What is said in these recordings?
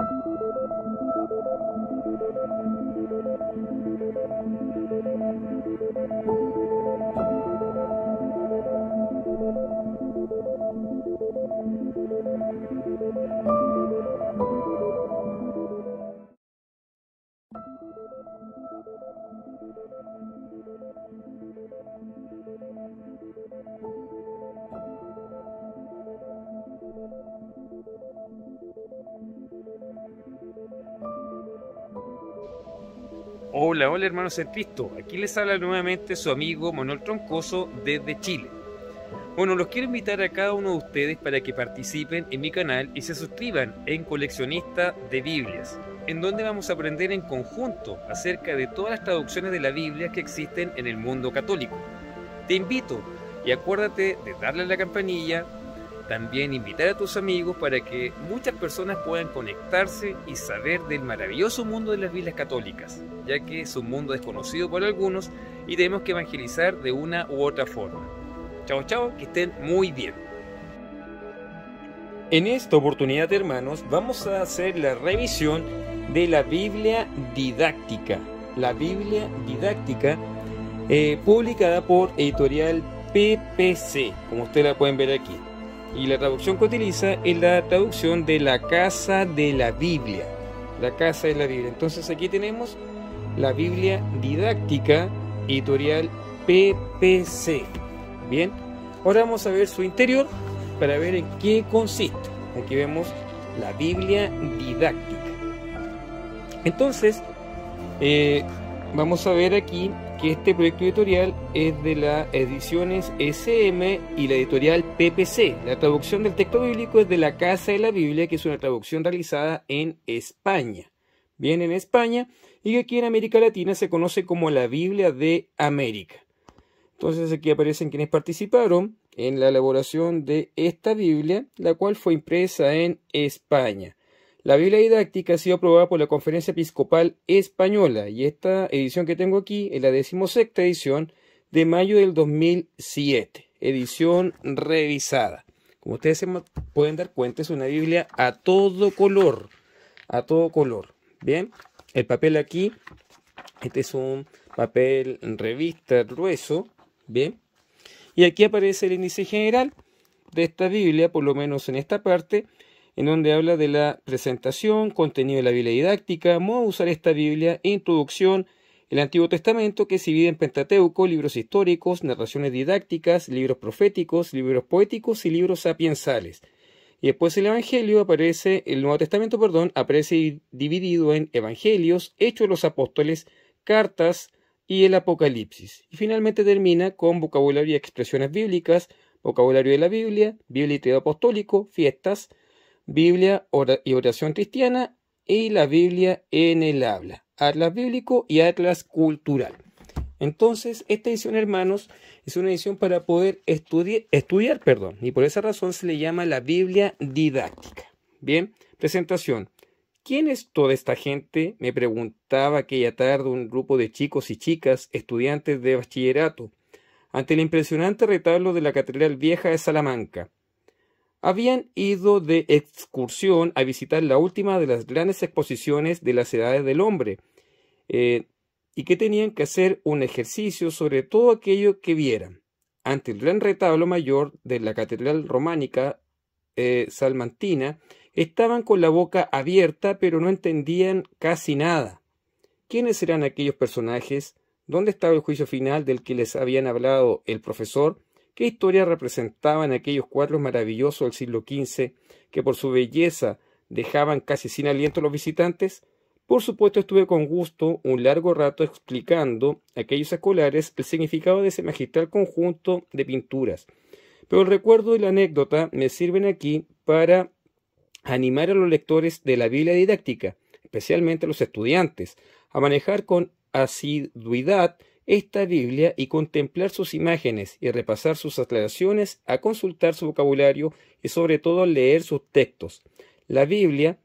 Thank you. Hola, hola hermanos en Cristo. Aquí les habla nuevamente su amigo Manuel Troncoso desde Chile. Bueno, los quiero invitar a cada uno de ustedes para que participen en mi canal y se suscriban en Coleccionista de Biblias, en donde vamos a aprender en conjunto acerca de todas las traducciones de la Biblia que existen en el mundo católico. Te invito y acuérdate de darle la campanilla, también invitar a tus amigos para que muchas personas puedan conectarse y saber del maravilloso mundo de las Biblias católicas, ya que es un mundo desconocido por algunos y tenemos que evangelizar de una u otra forma. Chao, chao, que estén muy bien. En esta oportunidad, hermanos, vamos a hacer la revisión de la Biblia didáctica. La Biblia didáctica eh, publicada por editorial PPC, como ustedes la pueden ver aquí. Y la traducción que utiliza es la traducción de la casa de la Biblia. La casa de la Biblia. Entonces aquí tenemos la Biblia didáctica editorial PPC. Bien, ahora vamos a ver su interior para ver en qué consiste. Aquí vemos la Biblia didáctica. Entonces, eh, vamos a ver aquí que este proyecto editorial es de las ediciones SM y la editorial PPC. La traducción del texto bíblico es de la Casa de la Biblia, que es una traducción realizada en España. Viene en España y que aquí en América Latina se conoce como la Biblia de América. Entonces aquí aparecen quienes participaron en la elaboración de esta Biblia, la cual fue impresa en España. La Biblia didáctica ha sido aprobada por la Conferencia Episcopal Española y esta edición que tengo aquí es la decimosexta edición de mayo del 2007, edición revisada. Como ustedes se pueden dar cuenta, es una Biblia a todo color, a todo color. Bien, el papel aquí, este es un papel revista grueso, bien. Y aquí aparece el índice general de esta Biblia, por lo menos en esta parte, en donde habla de la presentación, contenido de la Biblia didáctica, modo de usar esta Biblia, introducción, el Antiguo Testamento, que se divide en Pentateuco, libros históricos, narraciones didácticas, libros proféticos, libros poéticos y libros sapiensales. Y después el Evangelio aparece, el Nuevo Testamento, perdón, aparece dividido en Evangelios, Hechos de los Apóstoles, Cartas y el Apocalipsis. Y finalmente termina con vocabulario y expresiones bíblicas, vocabulario de la Biblia, Biblia y Apostólico, fiestas, Biblia y oración cristiana y la Biblia en el habla, Atlas bíblico y Atlas cultural. Entonces, esta edición, hermanos, es una edición para poder estudiar, perdón, y por esa razón se le llama la Biblia didáctica. Bien, presentación. ¿Quién es toda esta gente? Me preguntaba aquella tarde un grupo de chicos y chicas, estudiantes de bachillerato, ante el impresionante retablo de la Catedral Vieja de Salamanca habían ido de excursión a visitar la última de las grandes exposiciones de las edades del hombre eh, y que tenían que hacer un ejercicio sobre todo aquello que vieran ante el gran retablo mayor de la catedral románica eh, salmantina estaban con la boca abierta pero no entendían casi nada quiénes eran aquellos personajes dónde estaba el juicio final del que les habían hablado el profesor qué historia representaban aquellos cuadros maravillosos del siglo XV que por su belleza dejaban casi sin aliento a los visitantes? Por supuesto, estuve con gusto un largo rato explicando a aquellos escolares el significado de ese magistral conjunto de pinturas. Pero el recuerdo y la anécdota me sirven aquí para animar a los lectores de la Biblia didáctica, especialmente a los estudiantes, a manejar con asiduidad esta Biblia y contemplar sus imágenes y repasar sus aclaraciones, a consultar su vocabulario y sobre todo leer sus textos. La Biblia,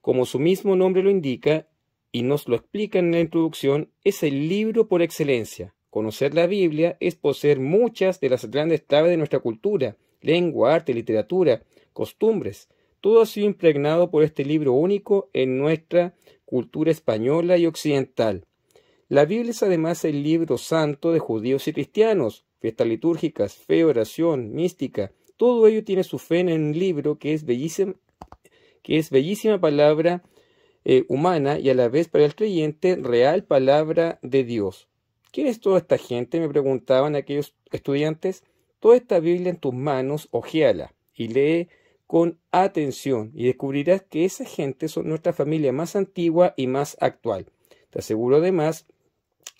como su mismo nombre lo indica y nos lo explica en la introducción, es el libro por excelencia. Conocer la Biblia es poseer muchas de las grandes claves de nuestra cultura, lengua, arte, literatura, costumbres. Todo ha sido impregnado por este libro único en nuestra cultura española y occidental. La Biblia es además el libro santo de judíos y cristianos, fiestas litúrgicas, fe, oración, mística. Todo ello tiene su fe en un libro que es bellísima, que es bellísima palabra eh, humana y a la vez para el creyente real palabra de Dios. ¿Quién es toda esta gente? Me preguntaban aquellos estudiantes. Toda esta Biblia en tus manos, ojeala y lee con atención y descubrirás que esa gente son nuestra familia más antigua y más actual. Te aseguro además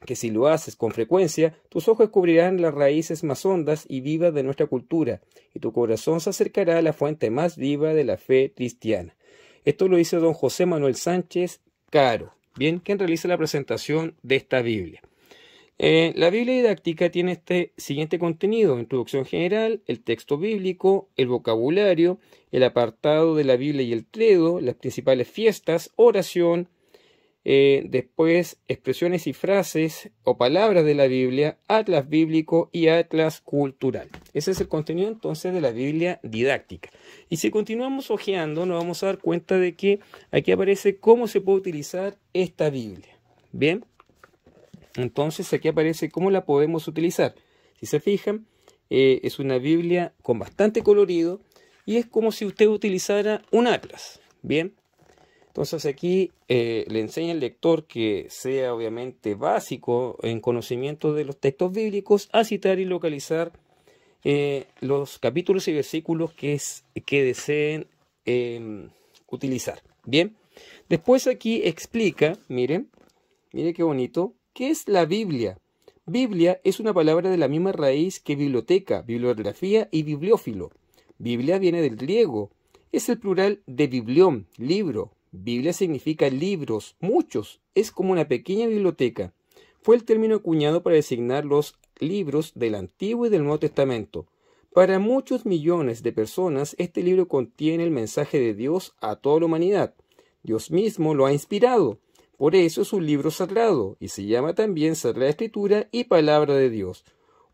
que si lo haces con frecuencia, tus ojos cubrirán las raíces más hondas y vivas de nuestra cultura, y tu corazón se acercará a la fuente más viva de la fe cristiana. Esto lo dice don José Manuel Sánchez Caro, bien, quien realiza la presentación de esta Biblia. Eh, la Biblia didáctica tiene este siguiente contenido, introducción general, el texto bíblico, el vocabulario, el apartado de la Biblia y el credo, las principales fiestas, oración, eh, después expresiones y frases o palabras de la Biblia, atlas bíblico y atlas cultural. Ese es el contenido entonces de la Biblia didáctica. Y si continuamos hojeando, nos vamos a dar cuenta de que aquí aparece cómo se puede utilizar esta Biblia. Bien, entonces aquí aparece cómo la podemos utilizar. Si se fijan, eh, es una Biblia con bastante colorido y es como si usted utilizara un atlas. Bien, entonces aquí eh, le enseña el lector que sea obviamente básico en conocimiento de los textos bíblicos a citar y localizar eh, los capítulos y versículos que, es, que deseen em, utilizar. Bien, después aquí explica, miren, miren qué bonito, ¿qué es la Biblia? Biblia es una palabra de la misma raíz que biblioteca, bibliografía y bibliófilo. Biblia viene del griego. Es el plural de biblión, libro, Biblia significa libros, muchos, es como una pequeña biblioteca. Fue el término acuñado para designar los libros del Antiguo y del Nuevo Testamento. Para muchos millones de personas, este libro contiene el mensaje de Dios a toda la humanidad. Dios mismo lo ha inspirado. Por eso es un libro sagrado y se llama también Sagrada Escritura y Palabra de Dios.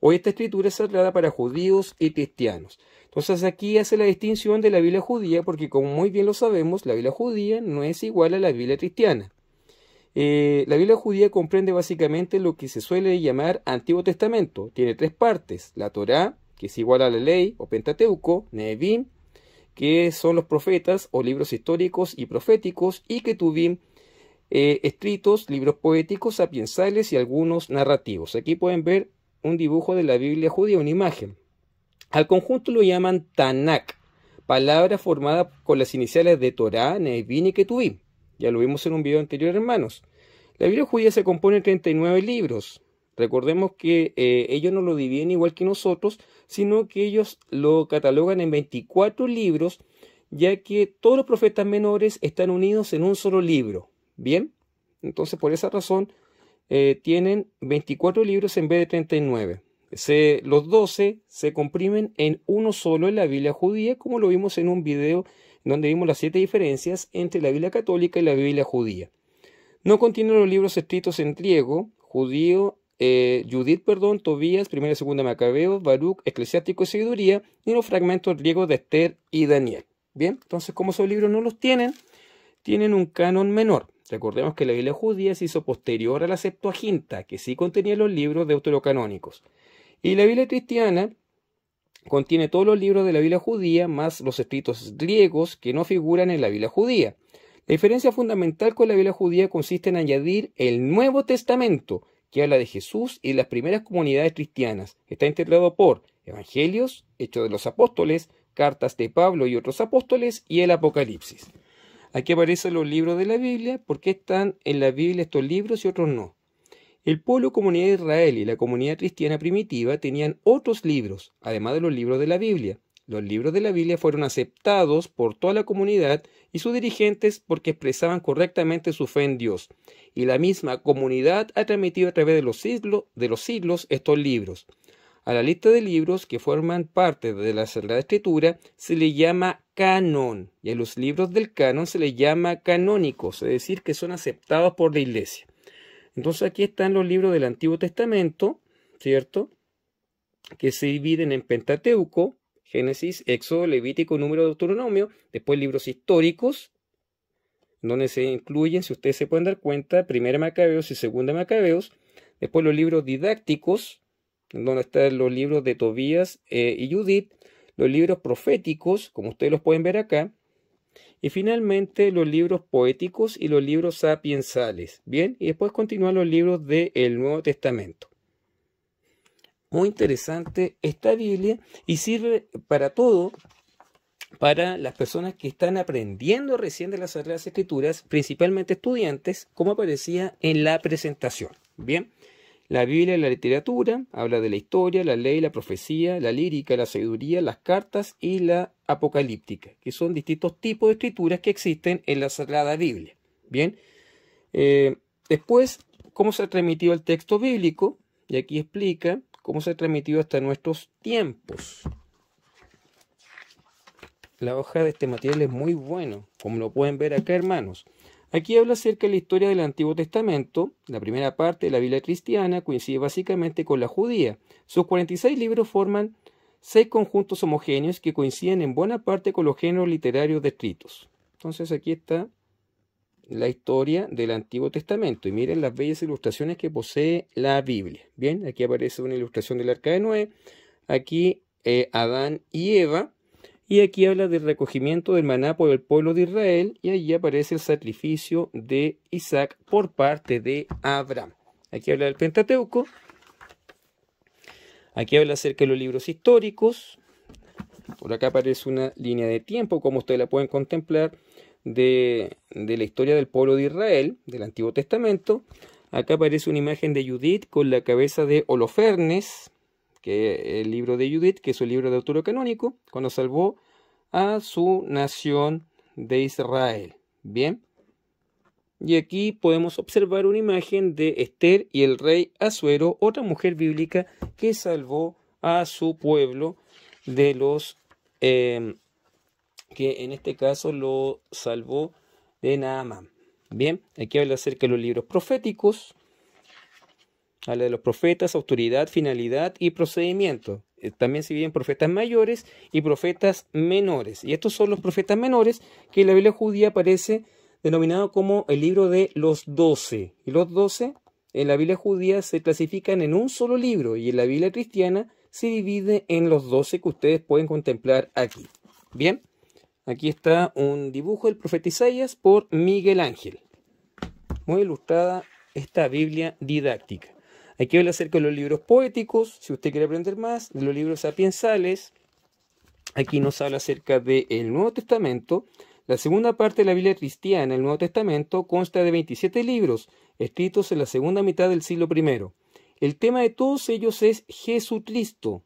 Hoy esta escritura es sagrada para judíos y cristianos. Entonces aquí hace la distinción de la Biblia judía, porque como muy bien lo sabemos, la Biblia judía no es igual a la Biblia cristiana. Eh, la Biblia judía comprende básicamente lo que se suele llamar Antiguo Testamento. Tiene tres partes, la Torá, que es igual a la ley, o Pentateuco, Nevim, que son los profetas o libros históricos y proféticos, y que eh, escritos, libros poéticos, sapiensales y algunos narrativos. Aquí pueden ver un dibujo de la Biblia judía, una imagen. Al conjunto lo llaman Tanakh, palabra formada con las iniciales de Torah, Nevin y Ketuvim. Ya lo vimos en un video anterior, hermanos. La Biblia judía se compone de 39 libros. Recordemos que eh, ellos no lo dividen igual que nosotros, sino que ellos lo catalogan en 24 libros, ya que todos los profetas menores están unidos en un solo libro. Bien, entonces por esa razón eh, tienen 24 libros en vez de 39 los doce se comprimen en uno solo en la Biblia judía, como lo vimos en un video donde vimos las siete diferencias entre la Biblia católica y la Biblia judía. No contienen los libros escritos en griego, judío, eh, Judith, perdón, Tobías, primera y segunda Macabeo, Baruch, Eclesiástico y Sabiduría, ni los fragmentos griegos de Esther y Daniel. Bien, entonces como esos libros no los tienen, tienen un canon menor. Recordemos que la Biblia judía se hizo posterior a la Septuaginta, que sí contenía los libros deuterocanónicos. Y la Biblia cristiana contiene todos los libros de la Biblia judía, más los escritos griegos que no figuran en la Biblia judía. La diferencia fundamental con la Biblia judía consiste en añadir el Nuevo Testamento, que habla de Jesús y las primeras comunidades cristianas. Está integrado por Evangelios, Hechos de los Apóstoles, Cartas de Pablo y otros apóstoles y el Apocalipsis. Aquí aparecen los libros de la Biblia, ¿por qué están en la Biblia estos libros y otros no. El pueblo comunidad de Israel y la comunidad cristiana primitiva tenían otros libros, además de los libros de la Biblia. Los libros de la Biblia fueron aceptados por toda la comunidad y sus dirigentes porque expresaban correctamente su fe en Dios. Y la misma comunidad ha transmitido a través de los, siglos, de los siglos estos libros. A la lista de libros que forman parte de la Sagrada Escritura se le llama canon y a los libros del canon se le llama canónicos, es decir, que son aceptados por la Iglesia. Entonces aquí están los libros del Antiguo Testamento, ¿cierto? Que se dividen en Pentateuco, Génesis, Éxodo, Levítico, Número, de Deuteronomio, después libros históricos, donde se incluyen, si ustedes se pueden dar cuenta, Primera Macabeos y Segunda Macabeos, después los libros didácticos, donde están los libros de Tobías eh, y Judith, los libros proféticos, como ustedes los pueden ver acá, y finalmente los libros poéticos y los libros sapiensales. Bien, y después continúan los libros del Nuevo Testamento. Muy interesante esta Biblia y sirve para todo, para las personas que están aprendiendo recién de las Sagradas Escrituras, principalmente estudiantes, como aparecía en la presentación. Bien, la Biblia y la literatura habla de la historia, la ley, la profecía, la lírica, la sabiduría, las cartas y la apocalíptica, que son distintos tipos de escrituras que existen en la Sagrada Biblia. Bien, eh, después, cómo se ha transmitido el texto bíblico, y aquí explica cómo se ha transmitido hasta nuestros tiempos. La hoja de este material es muy bueno, como lo pueden ver acá, hermanos. Aquí habla acerca de la historia del Antiguo Testamento. La primera parte de la Biblia cristiana coincide básicamente con la judía. Sus 46 libros forman seis conjuntos homogéneos que coinciden en buena parte con los géneros literarios descritos. Entonces aquí está la historia del Antiguo Testamento y miren las bellas ilustraciones que posee la Biblia. Bien, aquí aparece una ilustración del Arca de Noé, aquí eh, Adán y Eva, y aquí habla del recogimiento del maná por el pueblo de Israel y allí aparece el sacrificio de Isaac por parte de Abraham. Aquí habla del Pentateuco Aquí habla acerca de los libros históricos. Por acá aparece una línea de tiempo, como ustedes la pueden contemplar, de, la historia del pueblo de Israel, del Antiguo Testamento. Acá aparece una imagen de Judith con la cabeza de Holofernes, que es el libro de Judith, que es un libro de autor canónico, cuando salvó a su nación de Israel. Bien, y aquí podemos observar una imagen de Esther y el rey Azuero, otra mujer bíblica que salvó a su pueblo de los em, que en este caso lo salvó de Naamán. Bien, aquí habla acerca de los libros proféticos, habla de los profetas, autoridad, finalidad y procedimiento. Eh, también se viven profetas mayores y profetas menores. Y estos son los profetas menores que en la Biblia judía aparece denominado como el libro de los doce. Y los doce en la Biblia judía se clasifican en un solo libro y en la Biblia cristiana se divide en los doce que ustedes pueden contemplar aquí. Bien, aquí está un dibujo del profeta Isaías por Miguel Ángel. Muy ilustrada esta Biblia didáctica. Aquí habla acerca de los libros poéticos, si usted quiere aprender más, de los libros sapiensales. Aquí nos habla acerca del Nuevo Testamento, la segunda parte de la Biblia cristiana, el Nuevo Testamento, consta de 27 libros, escritos en la segunda mitad del siglo I. El tema de todos ellos es Jesucristo.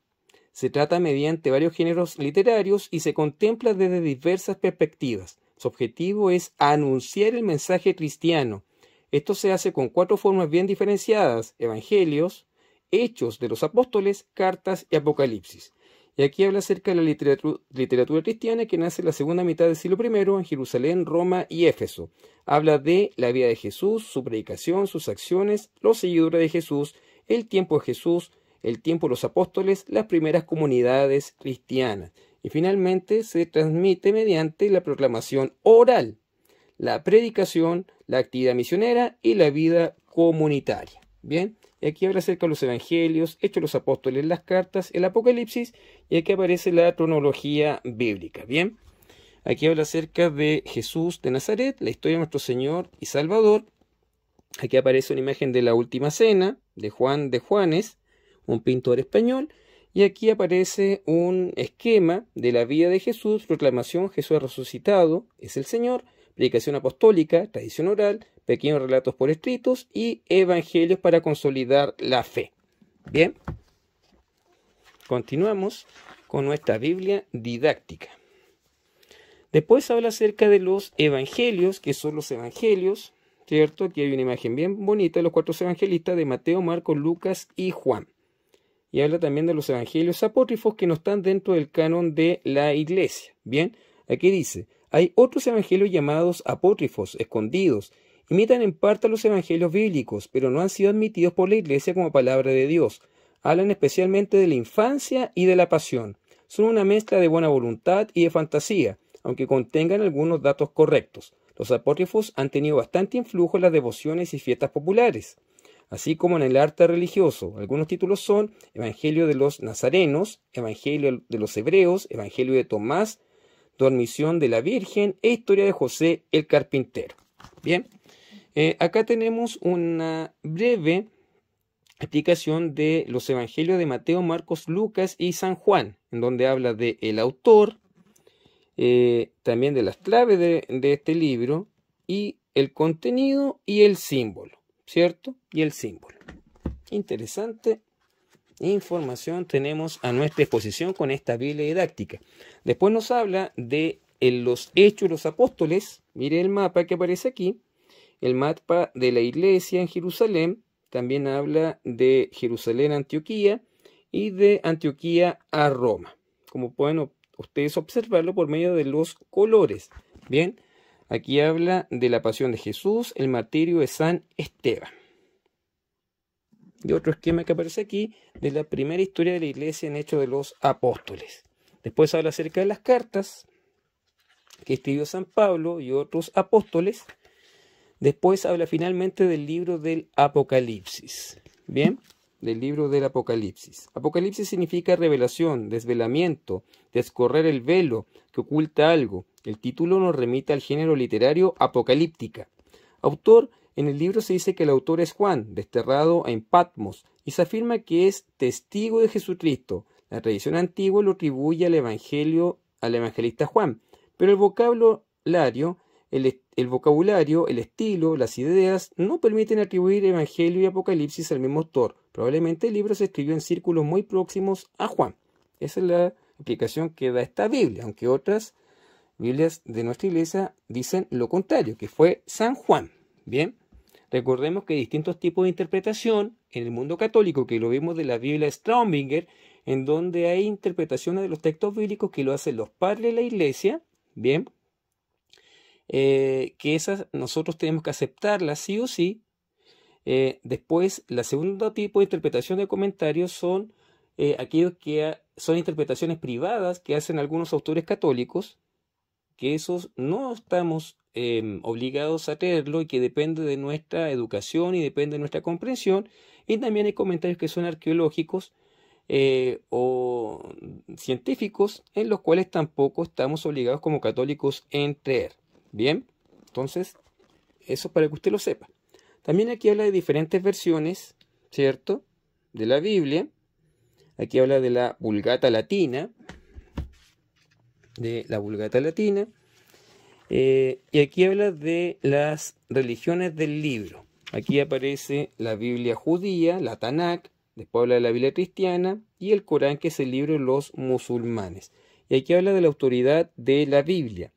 Se trata mediante varios géneros literarios y se contempla desde diversas perspectivas. Su objetivo es anunciar el mensaje cristiano. Esto se hace con cuatro formas bien diferenciadas, evangelios, hechos de los apóstoles, cartas y apocalipsis. Y aquí habla acerca de la literatura, cristiana que nace en la segunda mitad del siglo I en Jerusalén, Roma y Éfeso. Habla de la vida de Jesús, su predicación, sus acciones, los seguidores de Jesús, el tiempo de Jesús, el tiempo de los apóstoles, las primeras comunidades cristianas. Y finalmente se transmite mediante la proclamación oral, la predicación, la actividad misionera y la vida comunitaria. Bien, y aquí habla acerca de los evangelios, Hechos los apóstoles, las cartas, el Apocalipsis, y aquí aparece la cronología bíblica. Bien, aquí habla acerca de Jesús de Nazaret, la historia de nuestro Señor y Salvador. Aquí aparece una imagen de la última cena de Juan de Juanes, un pintor español. Y aquí aparece un esquema de la vida de Jesús, proclamación Jesús resucitado, es el Señor, predicación apostólica, tradición oral, pequeños relatos por escritos y evangelios para consolidar la fe. Bien, continuamos con nuestra Biblia didáctica. Después habla acerca de los evangelios, que son los evangelios, ¿cierto? Aquí hay una imagen bien bonita de los cuatro evangelistas de Mateo, Marcos, Lucas y Juan. Y habla también de los evangelios apótrifos que no están dentro del canon de la iglesia. Bien, aquí dice, hay otros evangelios llamados apótrifos, escondidos, imitan en parte los evangelios bíblicos, pero no han sido admitidos por la Iglesia como palabra de Dios. Hablan especialmente de la infancia y de la pasión. Son una mezcla de buena voluntad y de fantasía, aunque contengan algunos datos correctos. Los apócrifos han tenido bastante influjo en las devociones y fiestas populares, así como en el arte religioso. Algunos títulos son Evangelio de los Nazarenos, Evangelio de los Hebreos, Evangelio de Tomás, Dormición de la Virgen e Historia de José el Carpintero. Bien, eh, acá tenemos una breve explicación de los evangelios de Mateo, Marcos, Lucas y San Juan, en donde habla del el autor, eh, también de las claves de, este libro y el contenido y el símbolo, ¿cierto? Y el símbolo. Interesante información tenemos a nuestra exposición con esta Biblia didáctica. Después nos habla de los hechos de los apóstoles, mire el mapa que aparece aquí, el mapa de la iglesia en Jerusalén también habla de Jerusalén a Antioquía y de Antioquía a Roma, como pueden ustedes observarlo por medio de los colores. Bien, aquí habla de la pasión de Jesús, el martirio de San Esteban. Y otro esquema que aparece aquí de la primera historia de la iglesia en Hechos de los Apóstoles. Después habla acerca de las cartas que escribió San Pablo y otros apóstoles Después habla finalmente del libro del Apocalipsis. Bien, del libro del Apocalipsis. Apocalipsis significa revelación, desvelamiento, descorrer el velo que oculta algo. El título nos remite al género literario apocalíptica. Autor, en el libro se dice que el autor es Juan, desterrado en Patmos, y se afirma que es testigo de Jesucristo. La tradición antigua lo atribuye al Evangelio al evangelista Juan, pero el vocabulario, el el vocabulario, el estilo, las ideas no permiten atribuir Evangelio y Apocalipsis al mismo autor. Probablemente el libro se escribió en círculos muy próximos a Juan. Esa es la explicación que da esta Biblia, aunque otras Biblias de nuestra iglesia dicen lo contrario, que fue San Juan. Bien, recordemos que hay distintos tipos de interpretación en el mundo católico, que lo vimos de la Biblia Straubinger, en donde hay interpretaciones de los textos bíblicos que lo hacen los padres de la iglesia, bien, eh, que esas nosotros tenemos que aceptarlas sí o sí. Eh, después, el segundo tipo de interpretación de comentarios son eh, aquellos que son interpretaciones privadas que hacen algunos autores católicos, que esos no estamos em, obligados a tenerlo y que depende de nuestra educación y depende de nuestra comprensión. Y también hay comentarios que son arqueológicos, o científicos en los cuales tampoco estamos obligados como católicos a creer Bien, entonces, eso para que usted lo sepa. También aquí habla de diferentes versiones, ¿cierto? De la Biblia. Aquí habla de la Vulgata Latina. De la Vulgata Latina. Eh, y aquí habla de las religiones del libro. Aquí aparece la Biblia judía, la Tanakh, después habla de la Biblia cristiana y el Corán, que es el libro de los musulmanes. Y aquí habla de la autoridad de la Biblia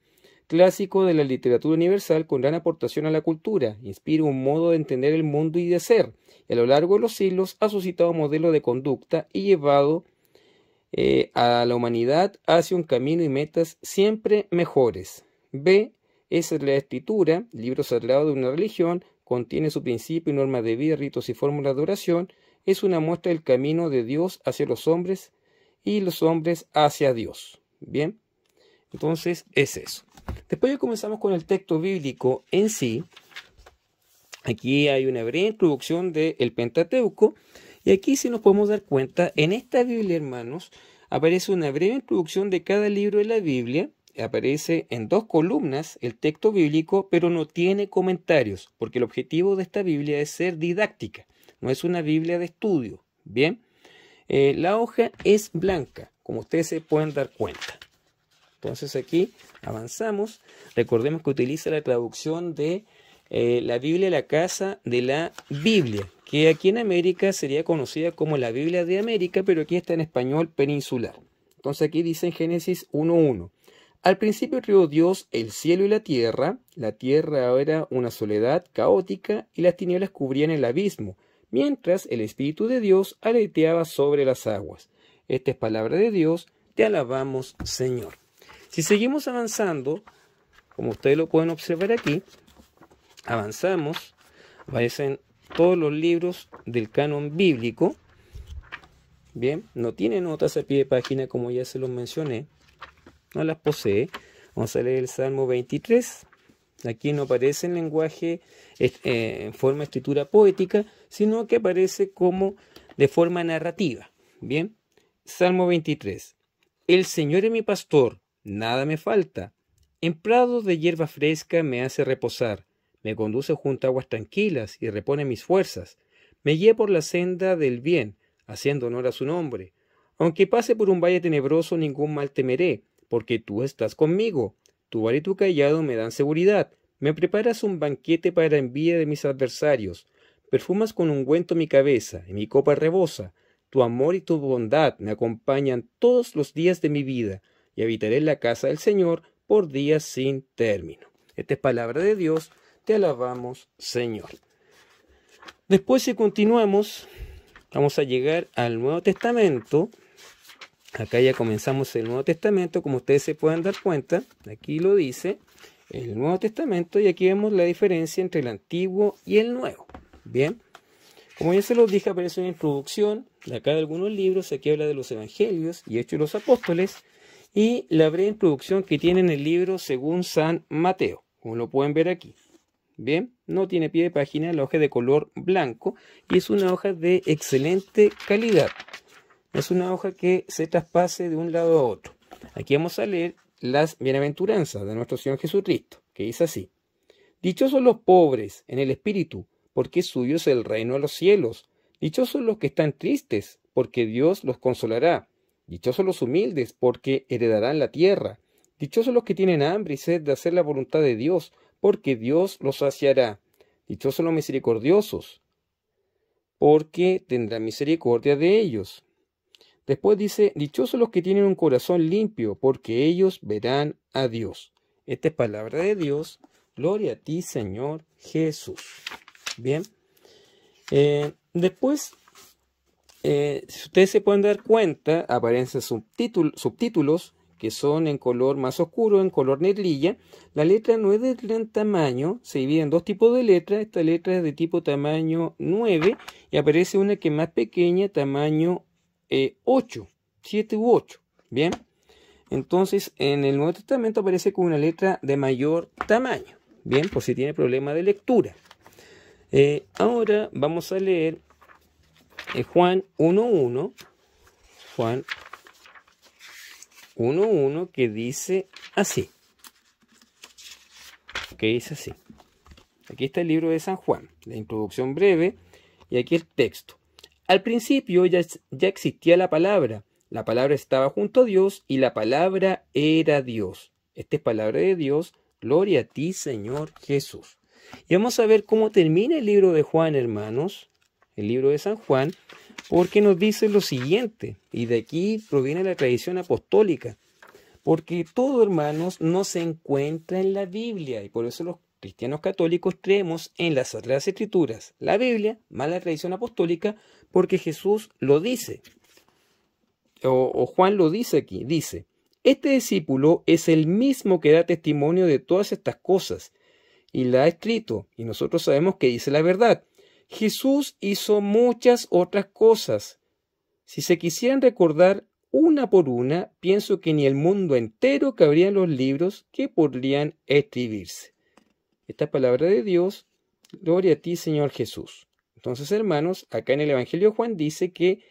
clásico de la literatura universal con gran aportación a la cultura, inspira un modo de entender el mundo y de ser, y a lo largo de los siglos ha suscitado modelos de conducta y llevado eh, a la humanidad hacia un camino y metas siempre mejores. B. Esa es la escritura, libro sagrado de una religión, contiene su principio y normas de vida, ritos y fórmulas de oración, es una muestra del camino de Dios hacia los hombres y los hombres hacia Dios. Bien, entonces es eso. Después comenzamos con el texto bíblico en sí. Aquí hay una breve introducción del Pentateuco. Y aquí si nos podemos dar cuenta, en esta Biblia, hermanos, aparece una breve introducción de cada libro de la Biblia. Aparece en dos columnas el texto bíblico, pero no tiene comentarios, porque el objetivo de esta Biblia es ser didáctica, no es una Biblia de estudio. Bien, eh, la hoja es blanca, como ustedes se pueden dar cuenta. Entonces aquí avanzamos. Recordemos que utiliza la traducción de eh, la Biblia, la casa de la Biblia, que aquí en América sería conocida como la Biblia de América, pero aquí está en español peninsular. Entonces aquí dice en Génesis 1.1. Al principio creó Dios el cielo y la tierra. La tierra era una soledad caótica y las tinieblas cubrían el abismo, mientras el Espíritu de Dios aleteaba sobre las aguas. Esta es palabra de Dios. Te alabamos, Señor. Si seguimos avanzando, como ustedes lo pueden observar aquí, avanzamos, aparecen todos los libros del canon bíblico. Bien, no tiene notas a pie de página como ya se los mencioné, no las posee. Vamos a leer el Salmo 23. Aquí no aparece en lenguaje eh, en forma de escritura poética, sino que aparece como de forma narrativa. Bien, Salmo 23. El Señor es mi pastor, nada me falta. En prados de hierba fresca me hace reposar, me conduce junto a aguas tranquilas y repone mis fuerzas. Me guía por la senda del bien, haciendo honor a su nombre. Aunque pase por un valle tenebroso, ningún mal temeré, porque tú estás conmigo. Tu bar y tu callado me dan seguridad. Me preparas un banquete para envidia de mis adversarios. Perfumas con ungüento mi cabeza, y mi copa rebosa. Tu amor y tu bondad me acompañan todos los días de mi vida y habitaré en la casa del Señor por días sin término. Esta es palabra de Dios, te alabamos Señor. Después si continuamos, vamos a llegar al Nuevo Testamento. Acá ya comenzamos el Nuevo Testamento, como ustedes se pueden dar cuenta, aquí lo dice el Nuevo Testamento y aquí vemos la diferencia entre el Antiguo y el Nuevo. Bien, como ya se los dije, aparece una introducción de acá de algunos libros, aquí habla de los Evangelios y Hechos de los Apóstoles, y la breve introducción que tiene en el libro según San Mateo, como lo pueden ver aquí. Bien, no tiene pie de página, la hoja es de color blanco y es una hoja de excelente calidad. Es una hoja que se traspase de un lado a otro. Aquí vamos a leer las bienaventuranzas de nuestro Señor Jesucristo, que dice así. Dichosos los pobres en el espíritu, porque suyo es el reino de los cielos. Dichosos los que están tristes, porque Dios los consolará. Dichosos los humildes, porque heredarán la tierra. Dichosos los que tienen hambre y sed de hacer la voluntad de Dios, porque Dios los saciará. Dichosos los misericordiosos, porque tendrán misericordia de ellos. Después dice, dichosos los que tienen un corazón limpio, porque ellos verán a Dios. Esta es palabra de Dios. Gloria a ti, Señor Jesús. Bien. Eh, después eh, si ustedes se pueden dar cuenta, aparecen subtítulos que son en color más oscuro, en color negrilla. La letra no es de gran tamaño, se divide en dos tipos de letras. Esta letra es de tipo tamaño 9 y aparece una que es más pequeña, tamaño 8, eh, 7 u 8. Bien, entonces en el Nuevo Testamento aparece con una letra de mayor tamaño. Bien, por si tiene problema de lectura. Eh, ahora vamos a leer Juan Juan 1.1, Juan 1.1 que dice así, que dice así. Aquí está el libro de San Juan, la introducción breve, y aquí el texto. Al principio ya, ya existía la palabra, la palabra estaba junto a Dios y la palabra era Dios. Esta es palabra de Dios, gloria a ti Señor Jesús. Y vamos a ver cómo termina el libro de Juan, hermanos el libro de San Juan, porque nos dice lo siguiente, y de aquí proviene la tradición apostólica, porque todo, hermanos, no se encuentra en la Biblia, y por eso los cristianos católicos creemos en las otras Escrituras, la Biblia más la tradición apostólica, porque Jesús lo dice, o Juan lo dice aquí, dice, este discípulo es el mismo que da testimonio de todas estas cosas, y la ha escrito, y nosotros sabemos que dice la verdad Jesús hizo muchas otras cosas. Si se quisieran recordar una por una, pienso que ni el mundo entero cabrían los libros que podrían escribirse. Esta palabra de Dios, gloria a ti, Señor Jesús. Entonces, hermanos, acá en el Evangelio Juan dice que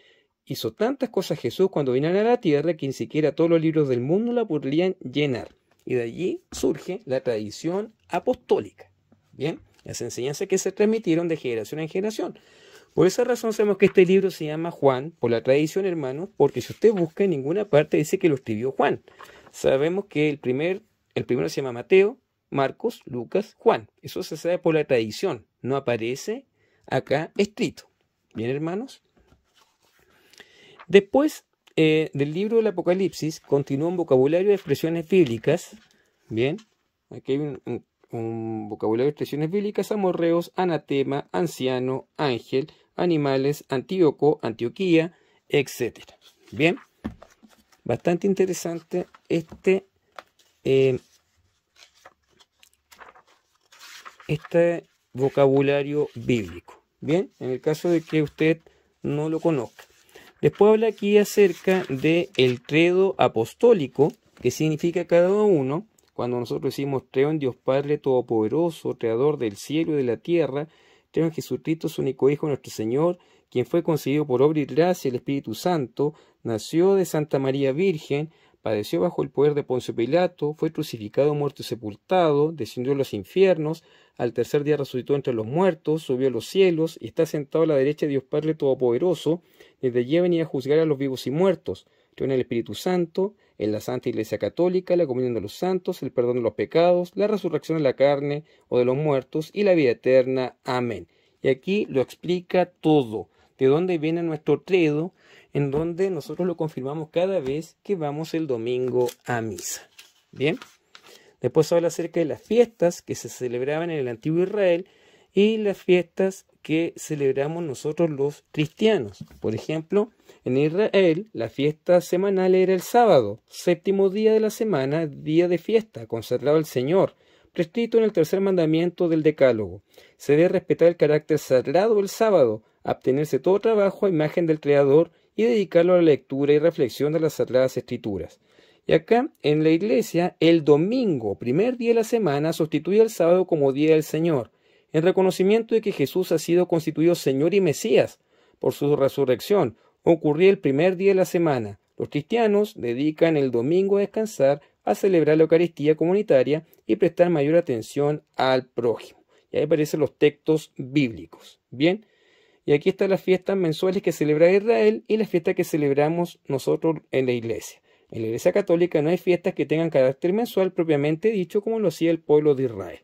hizo tantas cosas Jesús cuando vino a la tierra que ni siquiera todos los libros del mundo la podrían llenar. Y de allí surge la tradición apostólica. Bien. Las enseñanzas que se transmitieron de generación en generación. Por esa razón sabemos que este libro se llama Juan, por la tradición, hermanos, porque si usted busca en ninguna parte dice que lo escribió Juan. Sabemos que el, primer, el primero se llama Mateo, Marcos, Lucas, Juan. Eso se sabe por la tradición, no aparece acá escrito. Bien, hermanos. Después eh, del libro del Apocalipsis continúa un vocabulario de expresiones bíblicas. Bien, aquí hay un un vocabulario de expresiones bíblicas, amorreos, anatema, anciano, ángel, animales, antíoco, antioquía, etc. Bien, bastante interesante este, eh, este vocabulario bíblico. Bien, en el caso de que usted no lo conozca. Después habla aquí acerca del credo apostólico, que significa cada uno, cuando nosotros decimos creo en Dios Padre Todopoderoso, Creador del cielo y de la tierra, creo en Jesucristo, su único Hijo, nuestro Señor, quien fue concebido por obra y gracia del Espíritu Santo, nació de Santa María Virgen, padeció bajo el poder de Poncio Pilato, fue crucificado, muerto y sepultado, descendió a los infiernos, al tercer día resucitó entre los muertos, subió a los cielos y está sentado a la derecha de Dios Padre Todopoderoso, desde allí venía a juzgar a los vivos y muertos. En el Espíritu Santo, en la Santa Iglesia Católica, la comunión de los santos, el perdón de los pecados, la resurrección de la carne o de los muertos y la vida eterna. Amén. Y aquí lo explica todo, de dónde viene nuestro credo, en donde nosotros lo confirmamos cada vez que vamos el domingo a misa. Bien. Después habla acerca de las fiestas que se celebraban en el antiguo Israel y las fiestas que celebramos nosotros los cristianos. Por ejemplo, en Israel la fiesta semanal era el sábado, séptimo día de la semana, día de fiesta, consagrado al Señor, prescrito en el tercer mandamiento del Decálogo. Se debe respetar el carácter sagrado del sábado, abstenerse todo trabajo a imagen del Creador y dedicarlo a la lectura y reflexión de las sagradas escrituras. Y acá, en la iglesia, el domingo, primer día de la semana, sustituye al sábado como día del Señor en reconocimiento de que Jesús ha sido constituido Señor y Mesías por su resurrección, ocurría el primer día de la semana. Los cristianos dedican el domingo a descansar, a celebrar la Eucaristía comunitaria y prestar mayor atención al prójimo. Y ahí aparecen los textos bíblicos. Bien, y aquí están las fiestas mensuales que celebra Israel y las fiestas que celebramos nosotros en la iglesia. En la Iglesia Católica no hay fiestas que tengan carácter mensual propiamente dicho como lo hacía el pueblo de Israel.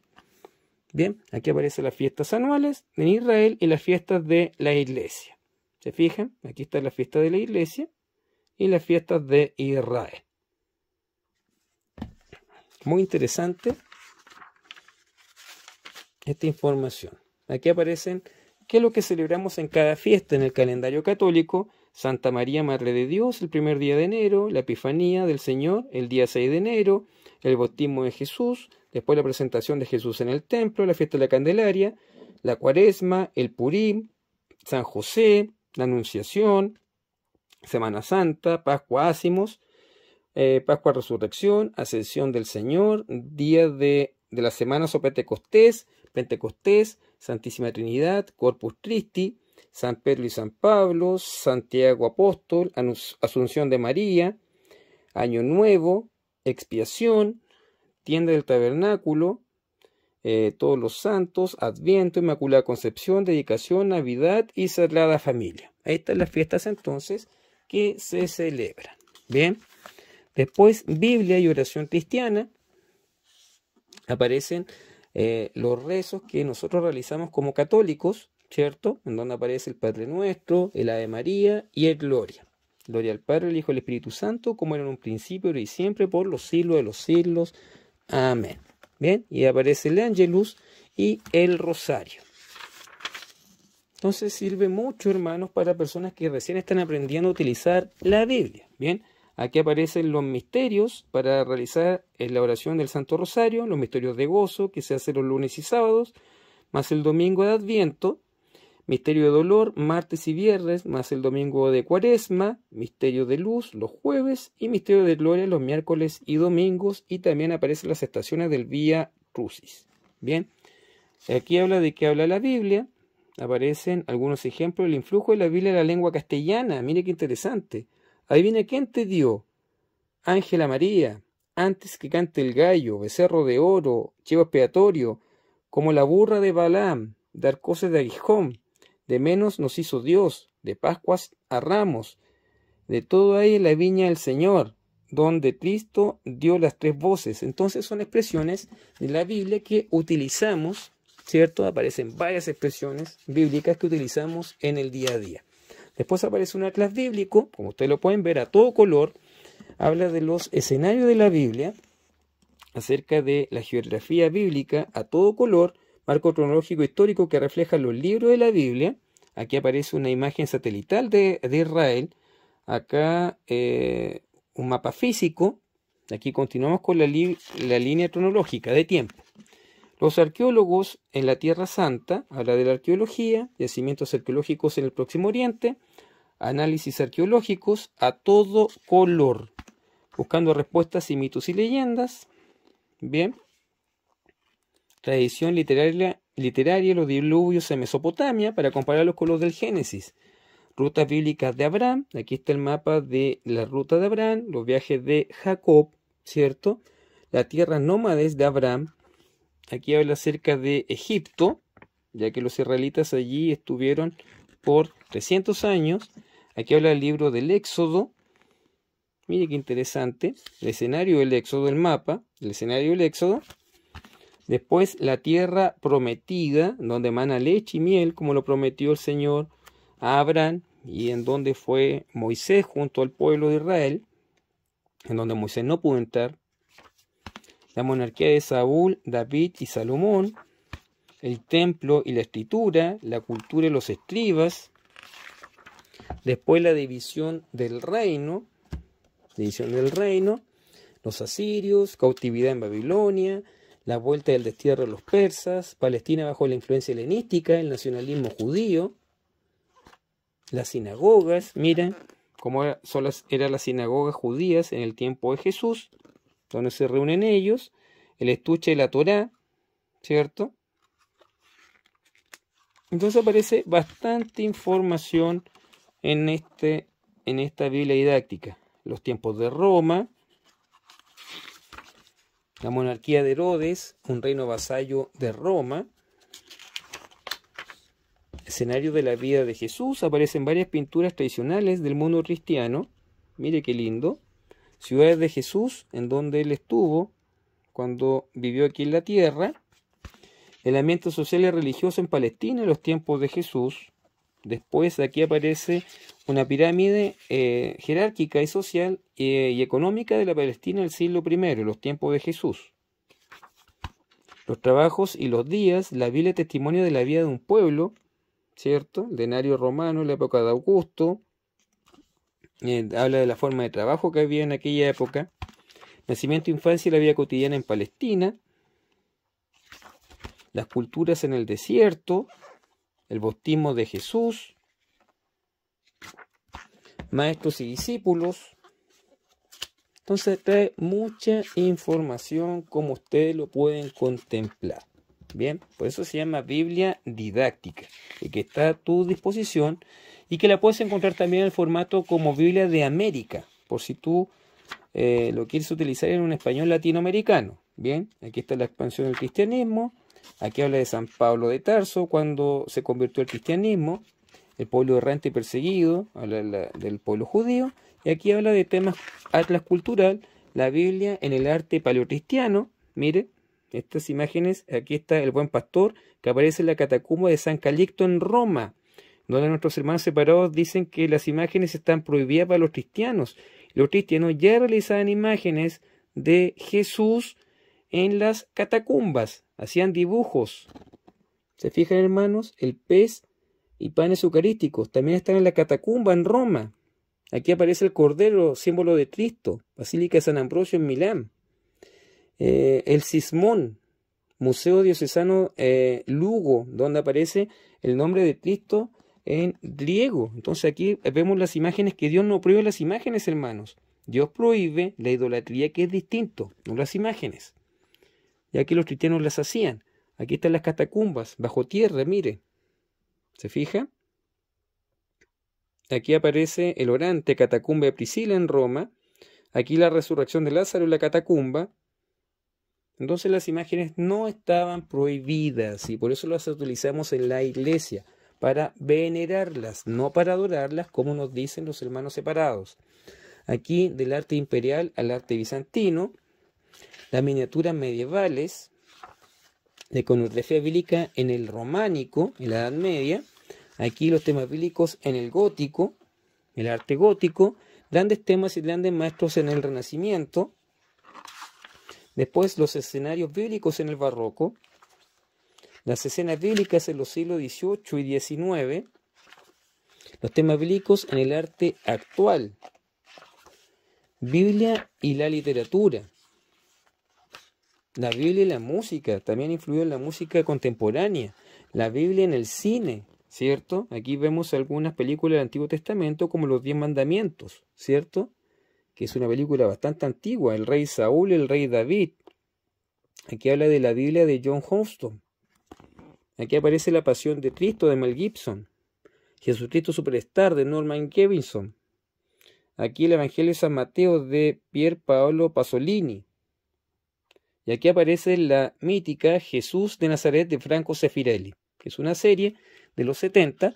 Bien, aquí aparecen las fiestas anuales en Israel y las fiestas de la iglesia. ¿Se fijan? Aquí está la fiesta de la iglesia y las fiestas de Israel. Muy interesante esta información. Aquí aparecen qué es lo que celebramos en cada fiesta en el calendario católico. Santa María, Madre de Dios, el primer día de enero, la Epifanía del Señor, el día 6 de enero, el bautismo de Jesús, después la presentación de Jesús en el templo, la fiesta de la Candelaria, la cuaresma, el Purim, San José, la Anunciación, Semana Santa, Pascua Ácimos, eh, Pascua Resurrección, Ascensión del Señor, Día de, de la semana o Pentecostés, Pentecostés, Santísima Trinidad, Corpus Christi, San Pedro y San Pablo, Santiago Apóstol, Asunción de María, Año Nuevo, Expiación, tienda del tabernáculo, eh, todos los santos, Adviento, Inmaculada Concepción, Dedicación, Navidad y Sagrada Familia. Ahí están las fiestas entonces que se celebran. Bien, después Biblia y oración cristiana aparecen eh, los rezos que nosotros realizamos como católicos, ¿cierto? En donde aparece el Padre Nuestro, el Ave María y el Gloria. Gloria al Padre, al Hijo y el Espíritu Santo, como era en un principio, y siempre, por los siglos de los siglos. Amén. Bien, y aparece el Ángelus y el Rosario. Entonces sirve mucho, hermanos, para personas que recién están aprendiendo a utilizar la Biblia. Bien, aquí aparecen los misterios para realizar eh, la oración del Santo Rosario, los misterios de gozo que se hacen los lunes y sábados, más el domingo de Adviento, Misterio de dolor, martes y viernes, más el domingo de cuaresma, misterio de luz los jueves y misterio de gloria los miércoles y domingos y también aparecen las estaciones del Vía Crucis. Bien, aquí habla de qué habla la Biblia, aparecen algunos ejemplos del influjo de la Biblia en la lengua castellana, mire qué interesante. Adivina quién te dio. Ángela María, antes que cante el gallo, becerro de oro, chivo expiatorio, como la burra de Balaam, dar cosas de aguijón, de menos nos hizo Dios, de Pascuas a Ramos. De todo ahí la viña del Señor, donde Cristo dio las tres voces. Entonces son expresiones de la Biblia que utilizamos, ¿cierto? Aparecen varias expresiones bíblicas que utilizamos en el día a día. Después aparece un atlas bíblico, como ustedes lo pueden ver a todo color, habla de los escenarios de la Biblia, acerca de la geografía bíblica a todo color, marco cronológico histórico que refleja los libros de la Biblia. Aquí aparece una imagen satelital de, Israel. Acá eh, un mapa físico. Aquí continuamos con la, la línea cronológica de tiempo. Los arqueólogos en la Tierra Santa, habla de la arqueología, yacimientos arqueológicos en el Próximo Oriente, análisis arqueológicos a todo color, buscando respuestas y mitos y leyendas. Bien, tradición literaria, literaria los diluvios en Mesopotamia para compararlos con los del Génesis. Rutas bíblicas de Abraham, aquí está el mapa de la ruta de Abraham, los viajes de Jacob, ¿cierto? La tierra nómades de Abraham, aquí habla acerca de Egipto, ya que los israelitas allí estuvieron por 300 años. Aquí habla el libro del Éxodo. Mire qué interesante. El escenario del Éxodo, el mapa, el escenario del Éxodo. Después la tierra prometida, donde emana leche y miel, como lo prometió el Señor a Abraham, y en donde fue Moisés junto al pueblo de Israel, en donde Moisés no pudo entrar. La monarquía de Saúl, David y Salomón, el templo y la escritura, la cultura y los estribas. Después la división del reino, división del reino, los asirios, cautividad en Babilonia, la vuelta del destierro de los persas, Palestina bajo la influencia helenística, el nacionalismo judío, las sinagogas, miren cómo eran las sinagogas judías en el tiempo de Jesús, donde se reúnen ellos, el estuche de la Torá, ¿cierto? Entonces aparece bastante información en, este, en esta Biblia didáctica. Los tiempos de Roma, la monarquía de Herodes, un reino vasallo de Roma. Escenario de la vida de Jesús, aparecen varias pinturas tradicionales del mundo cristiano. Mire qué lindo. Ciudades de Jesús, en donde él estuvo cuando vivió aquí en la tierra. El ambiente social y religioso en Palestina en los tiempos de Jesús. Después aquí aparece una pirámide eh, jerárquica y social eh, y económica de la Palestina del siglo I, los tiempos de Jesús. Los trabajos y los días, la Biblia testimonio de la vida de un pueblo, ¿cierto? El denario romano, la época de Augusto, eh, habla de la forma de trabajo que había en aquella época, nacimiento, infancia y la vida cotidiana en Palestina, las culturas en el desierto, el bautismo de Jesús, maestros y discípulos. Entonces trae mucha información como ustedes lo pueden contemplar. Bien, por eso se llama Biblia didáctica y que está a tu disposición y que la puedes encontrar también en el formato como Biblia de América, por si tú eh, lo quieres utilizar en un español latinoamericano. Bien, aquí está la expansión del cristianismo, Aquí habla de San Pablo de Tarso, cuando se convirtió al cristianismo, el pueblo errante y perseguido, habla del pueblo judío, y aquí habla de temas atlas cultural, la Biblia en el arte paleocristiano, mire, estas imágenes, aquí está el buen pastor que aparece en la catacumba de San Calixto en Roma, donde nuestros hermanos separados dicen que las imágenes están prohibidas para los cristianos. Los cristianos ya realizaban imágenes de Jesús en las catacumbas, hacían dibujos. ¿Se fijan, hermanos? El pez y panes eucarísticos también están en la catacumba en Roma. Aquí aparece el cordero, símbolo de Cristo, Basílica de San Ambrosio en Milán. Eh, el Sismón, Museo Diocesano eh, Lugo, donde aparece el nombre de Cristo en griego. Entonces aquí vemos las imágenes que Dios no prohíbe las imágenes, hermanos. Dios prohíbe la idolatría que es distinto, no las imágenes. Y aquí los cristianos las hacían. Aquí están las catacumbas, bajo tierra, mire, ¿Se fija? Aquí aparece el orante, catacumba de Priscila en Roma. Aquí la resurrección de Lázaro en la catacumba. Entonces las imágenes no estaban prohibidas y por eso las utilizamos en la iglesia, para venerarlas, no para adorarlas, como nos dicen los hermanos separados. Aquí del arte imperial al arte bizantino, las miniaturas medievales de iconografía bíblica en el románico, en la Edad Media, aquí los temas bíblicos en el gótico, el arte gótico, grandes temas y grandes maestros en el Renacimiento, después los escenarios bíblicos en el barroco, las escenas bíblicas en los siglos XVIII y XIX, los temas bíblicos en el arte actual, Biblia y la literatura, la Biblia y la música también influyó en la música contemporánea. La Biblia en el cine, ¿cierto? Aquí vemos algunas películas del Antiguo Testamento como Los Diez Mandamientos, ¿cierto? Que es una película bastante antigua, El Rey Saúl, El Rey David. Aquí habla de la Biblia de John Huston. Aquí aparece la Pasión de Cristo de Mel Gibson. Jesucristo Superstar de Norman Kevinson. Aquí el Evangelio de San Mateo de Pier Paolo Pasolini. Y aquí aparece la mítica Jesús de Nazaret de Franco Sefirelli, que es una serie de los 70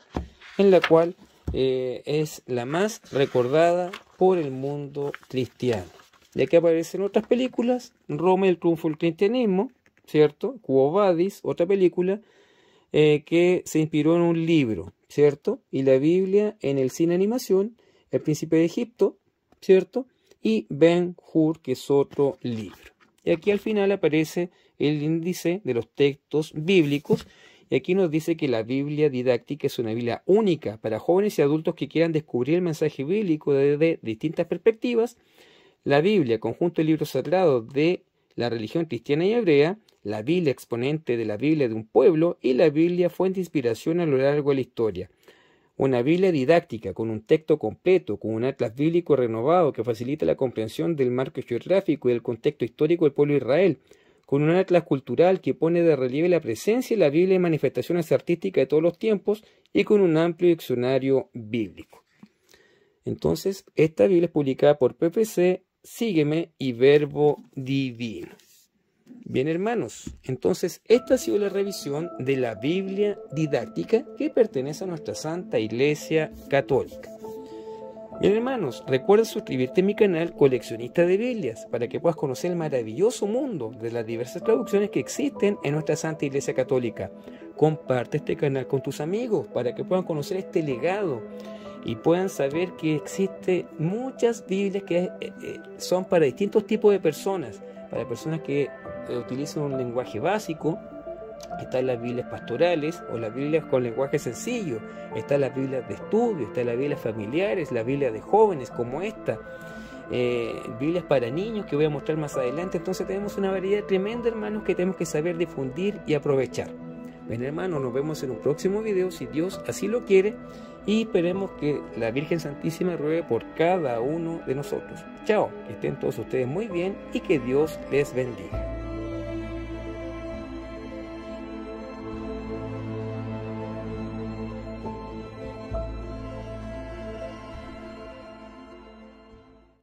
en la cual eh, es la más recordada por el mundo cristiano. Y aquí aparecen otras películas, Roma el triunfo del cristianismo, ¿cierto? Quo Vadis, otra película eh, que se inspiró en un libro, ¿cierto? Y la Biblia en el cine animación, El Príncipe de Egipto, ¿cierto? Y Ben Hur, que es otro libro. Y aquí al final aparece el índice de los textos bíblicos. Y aquí nos dice que la Biblia didáctica es una Biblia única para jóvenes y adultos que quieran descubrir el mensaje bíblico desde distintas perspectivas. La Biblia, conjunto de libros sagrados de la religión cristiana y hebrea, la Biblia exponente de la Biblia de un pueblo y la Biblia fuente de inspiración a lo largo de la historia una Biblia didáctica con un texto completo, con un atlas bíblico renovado que facilita la comprensión del marco geográfico y del contexto histórico del pueblo de Israel, con un atlas cultural que pone de relieve la presencia de la Biblia en manifestaciones artísticas de todos los tiempos y con un amplio diccionario bíblico. Entonces, esta Biblia es publicada por PPC, Sígueme y Verbo Divino. Bien hermanos, entonces esta ha sido la revisión de la Biblia didáctica que pertenece a nuestra Santa Iglesia Católica. Bien hermanos, recuerda suscribirte a mi canal Coleccionista de Biblias para que puedas conocer el maravilloso mundo de las diversas traducciones que existen en nuestra Santa Iglesia Católica. Comparte este canal con tus amigos para que puedan conocer este legado y puedan saber que existen muchas Biblias que eh, eh, son para distintos tipos de personas para personas que eh, utilizan un lenguaje básico, están las Biblias pastorales o las Biblias con lenguaje sencillo, están las Biblias de estudio, están las Biblias familiares, las Biblias de jóvenes como esta, eh, Biblias para niños que voy a mostrar más adelante. Entonces tenemos una variedad tremenda, hermanos, que tenemos que saber difundir y aprovechar. Bien, hermanos, nos vemos en un próximo video, si Dios así lo quiere y esperemos que la Virgen Santísima ruegue por cada uno de nosotros. Chao, que estén todos ustedes muy bien y que Dios les bendiga.